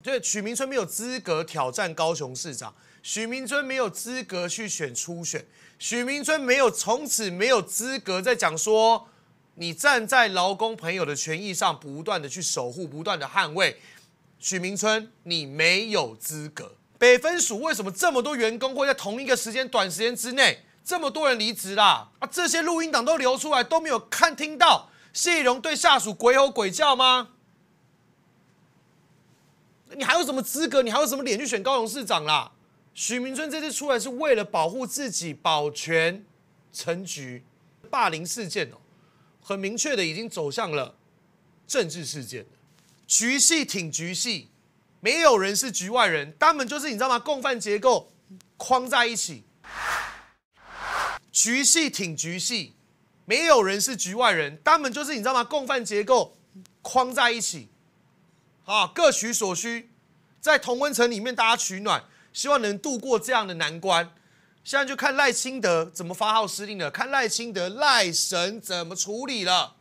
对许明春没有资格挑战高雄市长，许明春没有资格去选初选，许明春没有从此没有资格在讲说，你站在劳工朋友的权益上不断的去守护，不断的捍卫，许明春你没有资格。北分署为什么这么多员工会在同一个时间短时间之内，这么多人离职啦？啊，这些录音档都流出来，都没有看听到，谢易容对下属鬼吼鬼叫吗？你还有什么资格？你还有什么脸去选高雄市长啦？徐明春这次出来是为了保护自己、保全陈局霸凌事件哦，很明确的已经走向了政治事件局系挺局系，没有人是局外人，他们就是你知道吗？共犯结构框在一起。局系挺局系，没有人是局外人，他们就是你知道吗？共犯结构框在一起。啊，各取所需，在同温层里面大家取暖，希望能度过这样的难关。现在就看赖清德怎么发号施令了，看赖清德赖神怎么处理了，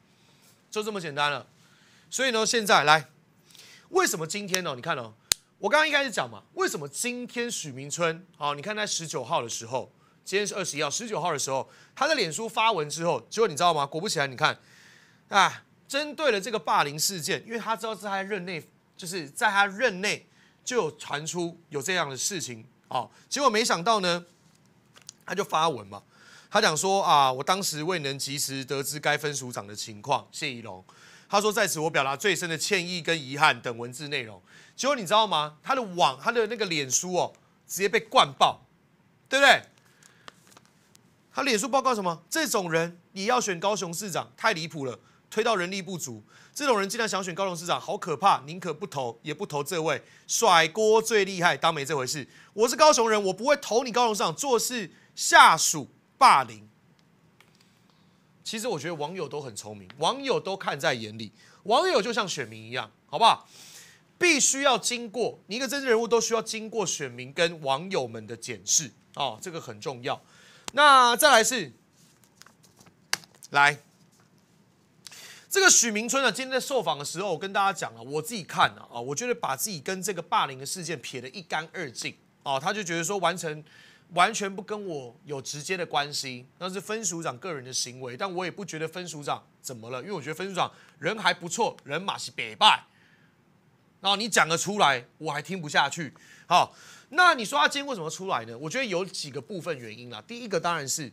就这么简单了。所以呢，现在来，为什么今天呢？你看哦，我刚刚一开始讲嘛，为什么今天许明春好？你看他十九号的时候，今天是二十一号，十九号的时候，他在脸书发文之后，结果你知道吗？果不其然，你看啊，针对了这个霸凌事件，因为他知道是他在任内。就是在他任内，就有传出有这样的事情啊，结果没想到呢，他就发文嘛，他讲说啊，我当时未能及时得知该分署长的情况，谢宜隆，他说在此我表达最深的歉意跟遗憾等文字内容，结果你知道吗？他的网，他的那个脸书哦，直接被灌爆，对不对？他脸书报告什么？这种人你要选高雄市长，太离谱了。推到人力不足，这种人竟然想选高雄市长，好可怕！宁可不投，也不投这位甩锅最厉害，当没这回事。我是高雄人，我不会投你高雄市长做事下属霸凌。其实我觉得网友都很聪明，网友都看在眼里，网友就像选民一样，好不好？必须要经过你一个政治人物都需要经过选民跟网友们的检视啊，这个很重要。那再来是来。这个许明春呢，今天在受访的时候，我跟大家讲了，我自己看了啊，我觉得把自己跟这个霸凌的事件撇得一干二净啊，他就觉得说完成完全不跟我有直接的关系，那是分署长个人的行为，但我也不觉得分署长怎么了，因为我觉得分署长人还不错，人马是北拜，然后你讲了出来，我还听不下去。好，那你说他今天为什么出来呢？我觉得有几个部分原因啦，第一个当然是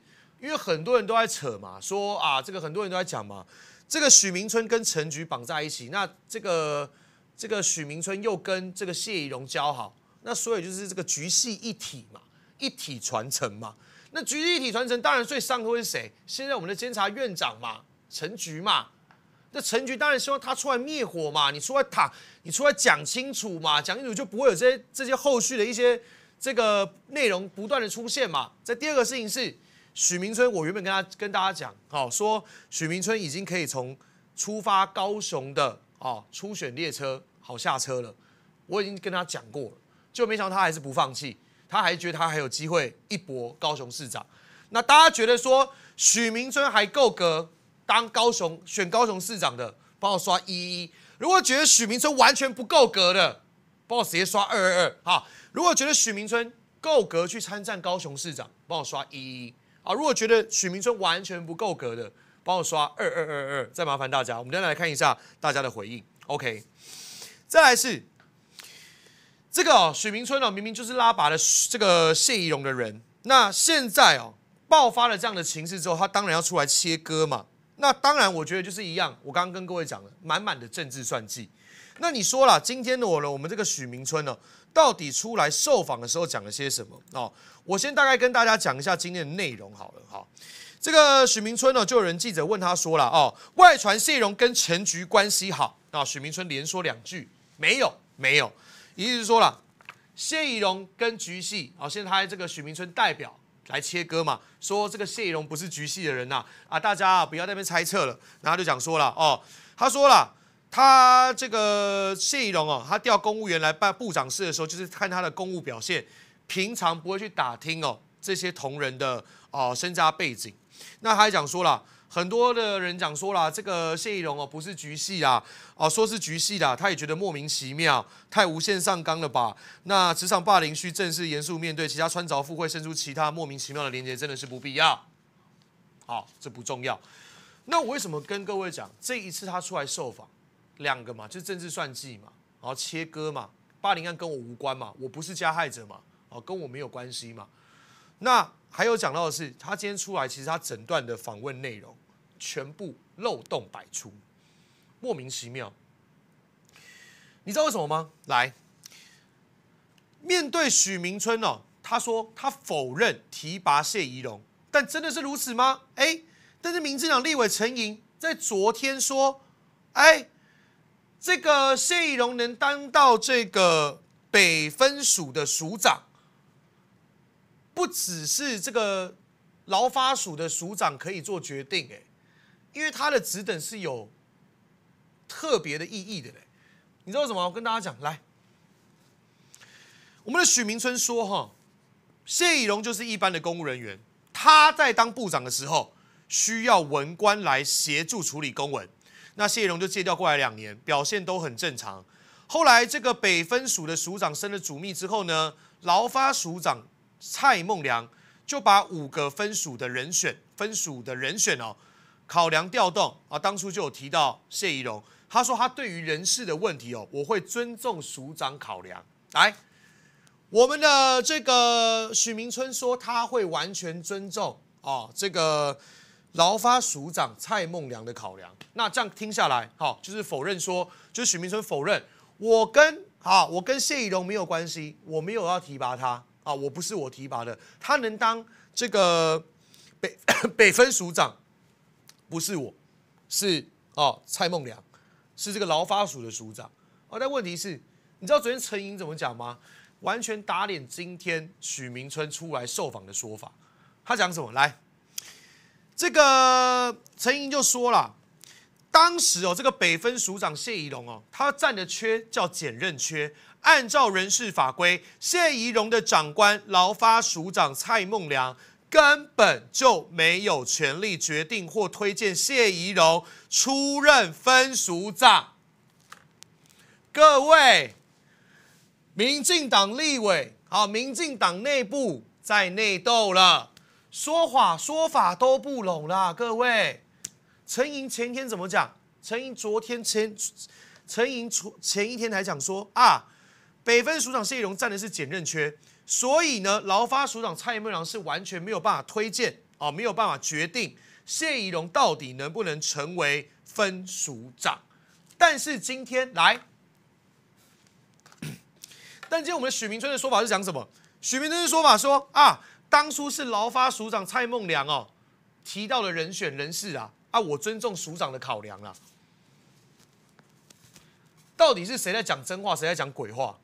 因为很多人都在扯嘛，说啊，这个很多人都在讲嘛。这个许明春跟陈菊绑在一起，那这个这个许明春又跟这个谢宜荣交好，那所以就是这个菊系一体嘛，一体传承嘛。那菊系一体传承，当然最上头是谁？现在我们的监察院长嘛，陈菊嘛。那陈菊当然希望他出来灭火嘛，你出来躺，你出来讲清楚嘛，讲清楚就不会有这些这些后续的一些这个内容不断的出现嘛。这第二个事情是。许明春，我原本跟他跟大家讲，好说许明春已经可以从出发高雄的啊初选列车好下车了，我已经跟他讲过了，就没想到他还是不放弃，他还觉得他还有机会一搏高雄市长。那大家觉得说许明春还够格当高雄选高雄市长的，帮我刷一一；如果觉得许明春完全不够格的，帮我直接刷二二二。好，如果觉得许明春够格去参战高雄市长，帮我刷一一。啊，如果觉得许明春完全不够格的，帮我刷二二二二，再麻烦大家，我们再来看一下大家的回应。OK，再来是这个哦，许明春呢，明明就是拉拔了这个谢依龙的人，那现在哦爆发了这样的情势之后，他当然要出来切割嘛。那当然，我觉得就是一样，我刚刚跟各位讲了，满满的政治算计。那你说了，今天的我呢，我们这个许明春呢？到底出来受访的时候讲了些什么？哦，我先大概跟大家讲一下今天的内容好了哈。这个许明春呢，就有人记者问他说了哦，外传谢容跟陈局关系好啊，许明春连说两句没有没有，意思是说了谢易容跟局系啊，现在他这个许明春代表来切割嘛，说这个谢易容不是局系的人呐啊，大家啊不要那边猜测了，然后就讲说了哦，他说了。他这个谢依龙哦，他调公务员来办部长事的时候，就是看他的公务表现，平常不会去打听哦这些同仁的哦身家背景。那他还讲说了，很多的人讲说了，这个谢依龙哦不是局系啊，哦说是局系的，他也觉得莫名其妙，太无限上纲了吧？那职场霸凌需正式严肃面对，其他穿着附会生出其他莫名其妙的连接，真的是不必要。好，这不重要。那我为什么跟各位讲这一次他出来受访？两个嘛，就政治算计嘛，然后切割嘛，八零案跟我无关嘛，我不是加害者嘛，哦，跟我没有关系嘛。那还有讲到的是，他今天出来，其实他整段的访问内容全部漏洞百出，莫名其妙。你知道为什么吗？来，面对许明春哦，他说他否认提拔谢宜隆，但真的是如此吗？哎，但是民进党立委陈莹在昨天说，哎。这个谢以龙能当到这个北分署的署长，不只是这个劳发署的署长可以做决定，哎，因为他的职等是有特别的意义的嘞。你知道什么？我跟大家讲，来，我们的许明春说，哈，谢以龙就是一般的公务人员，他在当部长的时候，需要文官来协助处理公文。那谢宜隆就借调过来两年，表现都很正常。后来这个北分署的署长升了主秘之后呢，劳发署长蔡孟良就把五个分署的人选，分署的人选哦，考量调动啊。当初就有提到谢宜隆，他说他对于人事的问题哦，我会尊重署长考量。来，我们的这个许明春说他会完全尊重哦，这个。劳发署长蔡孟良的考量，那这样听下来，好，就是否认说，就是许明春否认我跟好，我跟谢以荣没有关系，我没有要提拔他啊，我不是我提拔的，他能当这个北 北分署长，不是我，是哦蔡孟良是这个劳发署的署长哦，但问题是，你知道昨天陈莹怎么讲吗？完全打脸今天许明春出来受访的说法，他讲什么来？这个陈莹就说了，当时哦，这个北分署长谢宜荣哦，他占的缺叫简任缺，按照人事法规，谢宜荣的长官劳发署长蔡孟良根本就没有权利决定或推荐谢宜荣出任分署长。各位，民进党立委，好，民进党内部在内斗了。说法说法都不拢啦，各位。陈莹前天怎么讲？陈莹昨天前，陈莹前前一天还讲说啊，北分署长谢宜荣站的是减任缺，所以呢，劳发署长蔡委员长是完全没有办法推荐啊，没有办法决定谢宜荣到底能不能成为分署长。但是今天来，但今天我们许明春的说法是讲什么？许明春的说法说啊。当初是劳发署长蔡孟良哦，提到了人选人事啊啊，我尊重署长的考量啦。到底是谁在讲真话，谁在讲鬼话？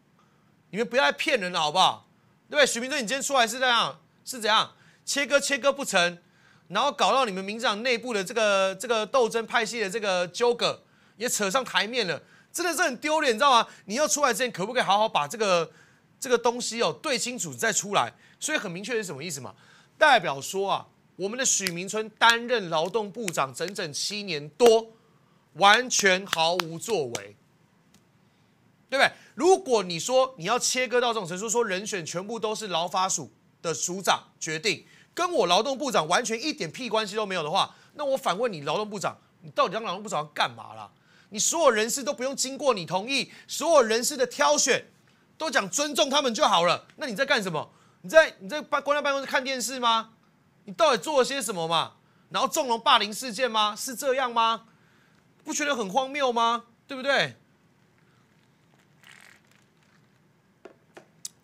你们不要再骗人了好不好？对不对？许明正，你今天出来是这样是怎样切割切割不成，然后搞到你们民进党内部的这个这个斗争派系的这个纠葛也扯上台面了，真的是很丢脸，你知道吗？你要出来之前，可不可以好好把这个这个东西哦对清楚再出来？所以很明确是什么意思嘛？代表说啊，我们的许明春担任劳动部长整整七年多，完全毫无作为，对不对？如果你说你要切割到这种程度，说人选全部都是劳法署的署长决定，跟我劳动部长完全一点屁关系都没有的话，那我反问你，劳动部长，你到底当劳动部长干嘛啦？你所有人事都不用经过你同意，所有人事的挑选都讲尊重他们就好了，那你在干什么？你在你在办关在办公室看电视吗？你到底做了些什么嘛？然后纵容霸凌事件吗？是这样吗？不觉得很荒谬吗？对不对？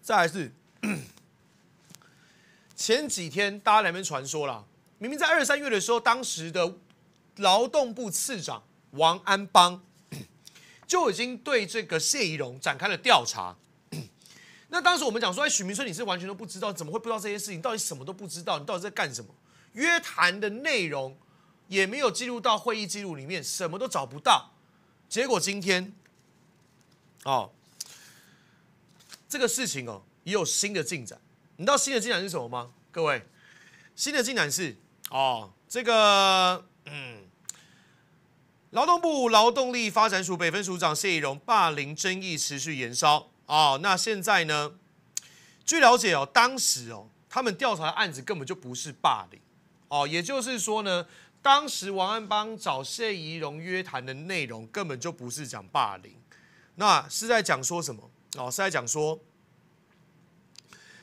再是 前几天，大家两边传说了，明明在二三月的时候，当时的劳动部次长王安邦 就已经对这个谢宜蓉展开了调查。那当时我们讲说，许明春，你是完全都不知道，怎么会不知道这些事情？到底什么都不知道？你到底在干什么？约谈的内容也没有记录到会议记录里面，什么都找不到。结果今天，哦，这个事情哦，也有新的进展。你知道新的进展是什么吗？各位，新的进展是哦，这个嗯，劳动部劳动力发展署北分署长谢易荣霸凌争议持续延烧。哦，那现在呢？据了解哦，当时哦，他们调查的案子根本就不是霸凌哦，也就是说呢，当时王安邦找谢宜蓉约谈的内容根本就不是讲霸凌，那是在讲说什么？哦，是在讲说，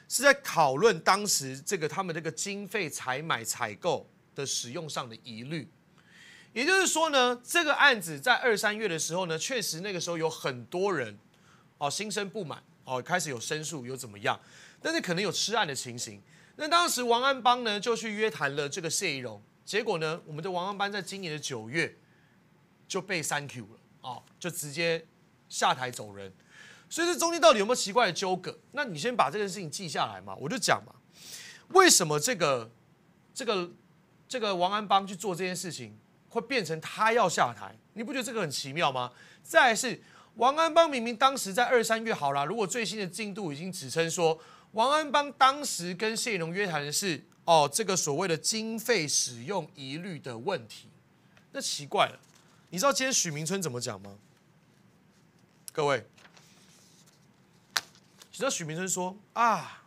是在讨论当时这个他们这个经费采买采购的使用上的疑虑，也就是说呢，这个案子在二三月的时候呢，确实那个时候有很多人。哦，心生不满，哦，开始有申诉，有怎么样？但是可能有吃案的情形。那当时王安邦呢，就去约谈了这个谢宜蓉。结果呢，我们的王安邦在今年的九月就被三 Q 了，哦，就直接下台走人。所以这中间到底有没有奇怪的纠葛？那你先把这件事情记下来嘛，我就讲嘛，为什么这个、这个、这个王安邦去做这件事情，会变成他要下台？你不觉得这个很奇妙吗？再是。王安邦明明当时在二三月好了，如果最新的进度已经指称说王安邦当时跟谢永约谈的是哦，这个所谓的经费使用疑虑的问题，那奇怪了。你知道今天许明春怎么讲吗？各位，你知道许明春说啊？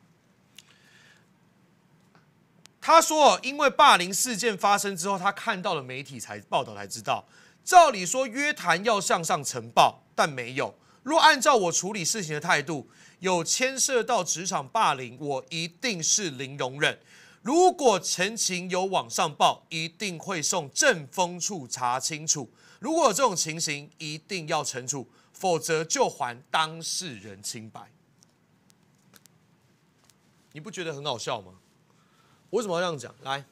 他说因为霸凌事件发生之后，他看到了媒体才报道才知道。照理说约谈要向上呈报。但没有。若按照我处理事情的态度，有牵涉到职场霸凌，我一定是零容忍。如果陈情有往上报，一定会送政风处查清楚。如果有这种情形，一定要惩处，否则就还当事人清白。你不觉得很好笑吗？我为什么要这样讲？来。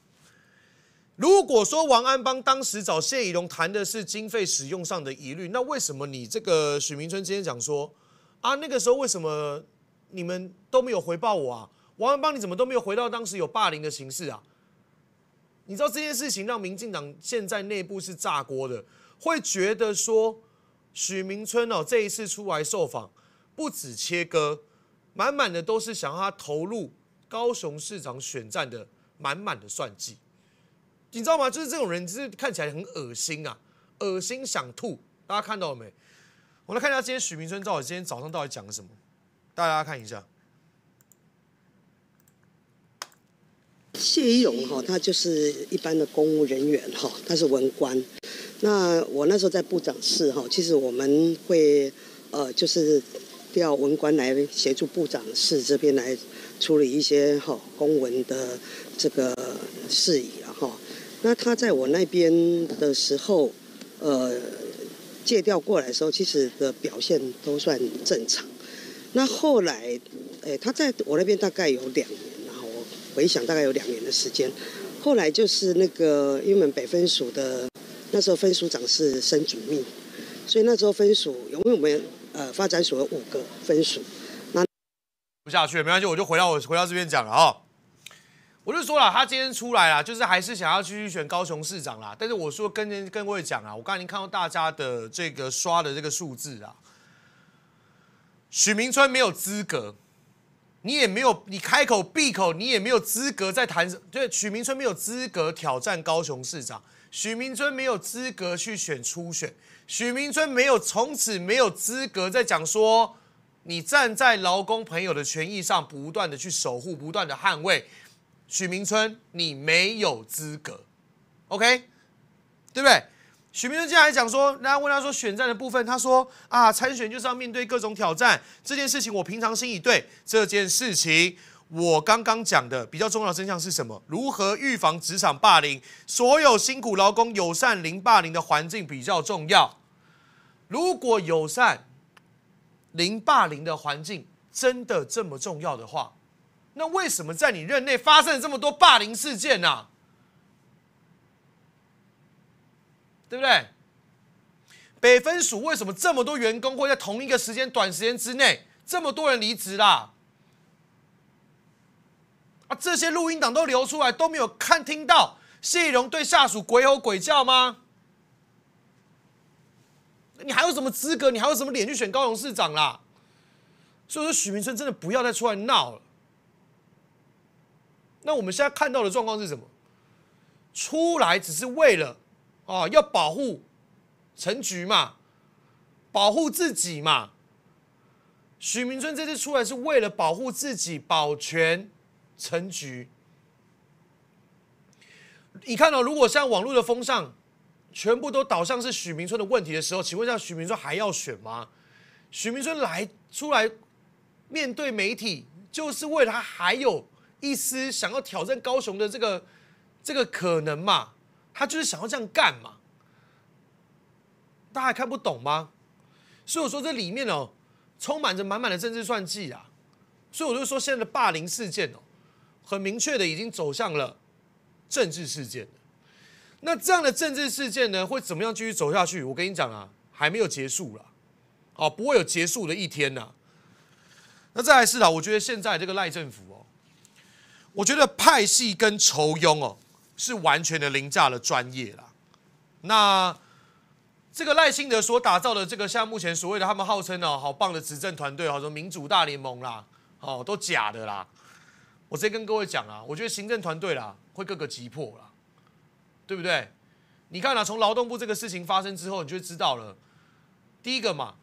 如果说王安邦当时找谢以龙谈的是经费使用上的疑虑，那为什么你这个许明春今天讲说啊，那个时候为什么你们都没有回报我啊？王安邦你怎么都没有回到当时有霸凌的形式啊？你知道这件事情让民进党现在内部是炸锅的，会觉得说许明春哦这一次出来受访，不止切割，满满的都是想他投入高雄市长选战的满满的算计。你知道吗？就是这种人，就是看起来很恶心啊，恶心想吐。大家看到了没？我来看一下今天许明春到底今天早上到底讲了什么。大家看一下，谢依勇哈，他就是一般的公务人员哈，他是文官。那我那时候在部长室哈，其实我们会呃，就是调文官来协助部长室这边来处理一些哈公文的这个事宜啊哈。那他在我那边的时候，呃，借调过来的时候，其实的表现都算正常。那后来，呃，他在我那边大概有两年，然后我回想大概有两年的时间。后来就是那个因为北分署的，那时候分署长是申祖密，所以那时候分署因为我们呃发展署有五个分署，那不下去没关系，我就回到我回到这边讲了啊。我就说了，他今天出来啊，就是还是想要去选高雄市长啦。但是我说跟跟各位讲啊，我刚才您看到大家的这个刷的这个数字啊，许明春没有资格，你也没有，你开口闭口你也没有资格在谈，对，许明春没有资格挑战高雄市长，许明春没有资格去选初选，许明春没有从此没有资格在讲说，你站在劳工朋友的权益上不断的去守护，不断的捍卫。许明春，你没有资格，OK，对不对？许明春接下来讲说，大家问他说选战的部分，他说啊参选就是要面对各种挑战，这件事情我平常心已对。这件事情我刚刚讲的比较重要的真相是什么？如何预防职场霸凌？所有辛苦劳工友善零霸凌的环境比较重要。如果友善零霸凌的环境真的这么重要的话，那为什么在你任内发生了这么多霸凌事件呢？对不对？北分署为什么这么多员工会在同一个时间、短时间之内这么多人离职啦？啊，这些录音档都流出来，都没有看听到谢义荣对下属鬼吼鬼叫吗？你还有什么资格？你还有什么脸去选高雄市长啦？所以说，许明春真的不要再出来闹了。那我们现在看到的状况是什么？出来只是为了啊，要保护陈局嘛，保护自己嘛。许明春这次出来是为了保护自己、保全陈局。你看到，如果现在网络的风向全部都导向是许明春的问题的时候，请问一下，许明春还要选吗？许明春来出来面对媒体，就是为了他还有。意思想要挑战高雄的这个这个可能嘛？他就是想要这样干嘛？大家看不懂吗？所以我说这里面哦，充满着满满的政治算计啊！所以我就说现在的霸凌事件哦，很明确的已经走向了政治事件那这样的政治事件呢，会怎么样继续走下去？我跟你讲啊，还没有结束了，哦，不会有结束的一天呐。那再来是考，我觉得现在这个赖政府哦。我觉得派系跟仇庸哦，是完全的凌驾了专业啦。那这个赖幸德所打造的这个，像目前所谓的他们号称哦好棒的执政团队，好说民主大联盟啦，哦都假的啦。我直接跟各位讲啊，我觉得行政团队啦会各个击破啦，对不对？你看啊，从劳动部这个事情发生之后，你就知道了。第一个嘛，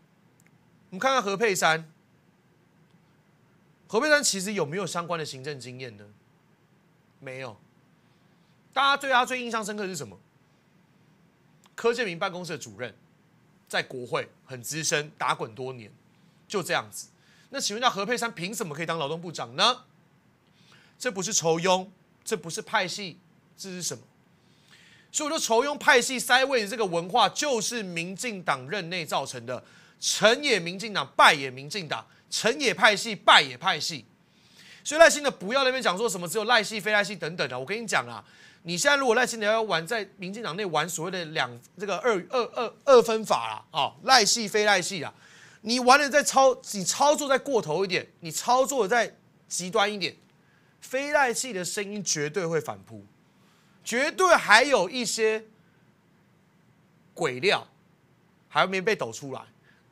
我们看看何佩珊，何佩珊其实有没有相关的行政经验呢？没有，大家对他最印象深刻是什么？柯建明办公室的主任，在国会很资深，打滚多年，就这样子。那请问，叫何佩珊凭什么可以当劳动部长呢？这不是仇庸，这不是派系，这是什么？所以我说，仇庸派系塞位的这个文化，就是民进党任内造成的。成也民进党，败也民进党；成也派系，败也派系。所以赖幸的不要那边讲说什么只有赖系非赖系等等的，我跟你讲啊，你现在如果赖幸你要玩在民进党内玩所谓的两这个二二二二分法了啊，赖系非赖系啊，你玩的再操你操作再过头一点，你操作再极端一点，非赖系的声音绝对会反扑，绝对还有一些鬼料还没被抖出来，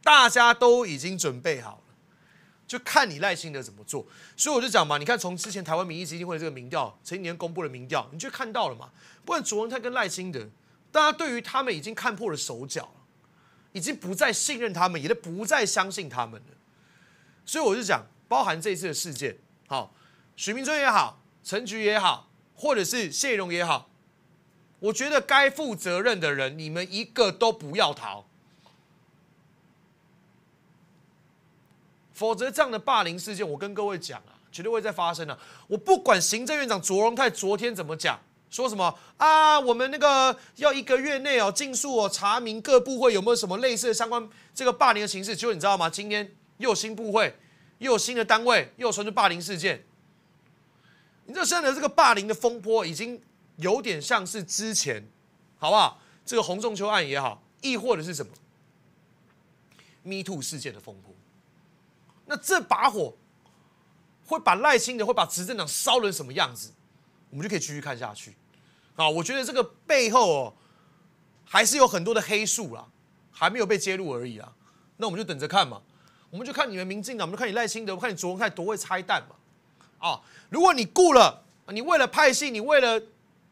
大家都已经准备好了。就看你赖清德怎么做，所以我就讲嘛，你看从之前台湾民意基金会这个民调，几年公布的民调，你就看到了嘛。不管卓文泰跟赖清德，大家对于他们已经看破了手脚已经不再信任他们，也都不再相信他们了。所以我就讲，包含这一次的事件，好，许明春也好，陈菊也好，或者是谢容也好，我觉得该负责任的人，你们一个都不要逃。否则，这样的霸凌事件，我跟各位讲啊，绝对会再发生呢。我不管行政院长卓荣泰昨天怎么讲，说什么啊，我们那个要一个月内哦，尽速哦查明各部会有没有什么类似的相关这个霸凌的形式。结果你知道吗？今天又有新部会，又有新的单位，又传出霸凌事件。你知道现在的这个霸凌的风波，已经有点像是之前，好不好？这个洪仲秋案也好，亦或者是什么 Me Too 事件的风波。那这把火会把赖清德会把执政党烧成什么样子，我们就可以继续看下去。啊，我觉得这个背后哦，还是有很多的黑数啦，还没有被揭露而已啊。那我们就等着看嘛，我们就看你们民进党，我们就看你赖清德，我看你昨天泰多会拆弹嘛。啊，如果你雇了你为了派系，你为了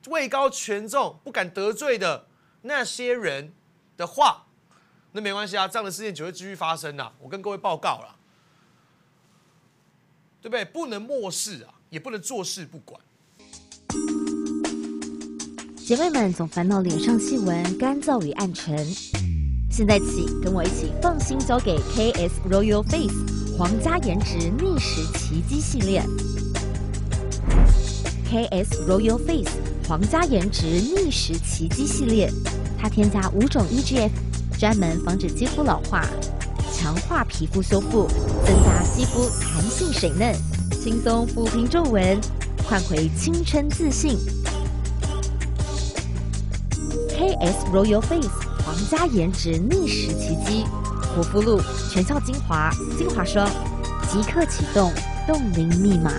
位高权重不敢得罪的那些人的话，那没关系啊，这样的事件只会继续发生啊。我跟各位报告了。对不对？不能漠视啊，也不能坐视不管。姐妹们总烦恼脸上细纹、干燥与暗沉，现在起跟我一起放心交给 K S Royal Face 皇家颜值逆时奇迹系列。K S Royal Face 皇家颜值逆时奇迹系列，它添加五种 E G F，专门防止肌肤老化。强化皮肤修复，增加肌肤弹性水嫩，轻松抚平皱纹，换回青春自信。KS Royal Face 皇家颜值逆时奇迹，护肤露全效精华精华霜，即刻启动冻龄密码。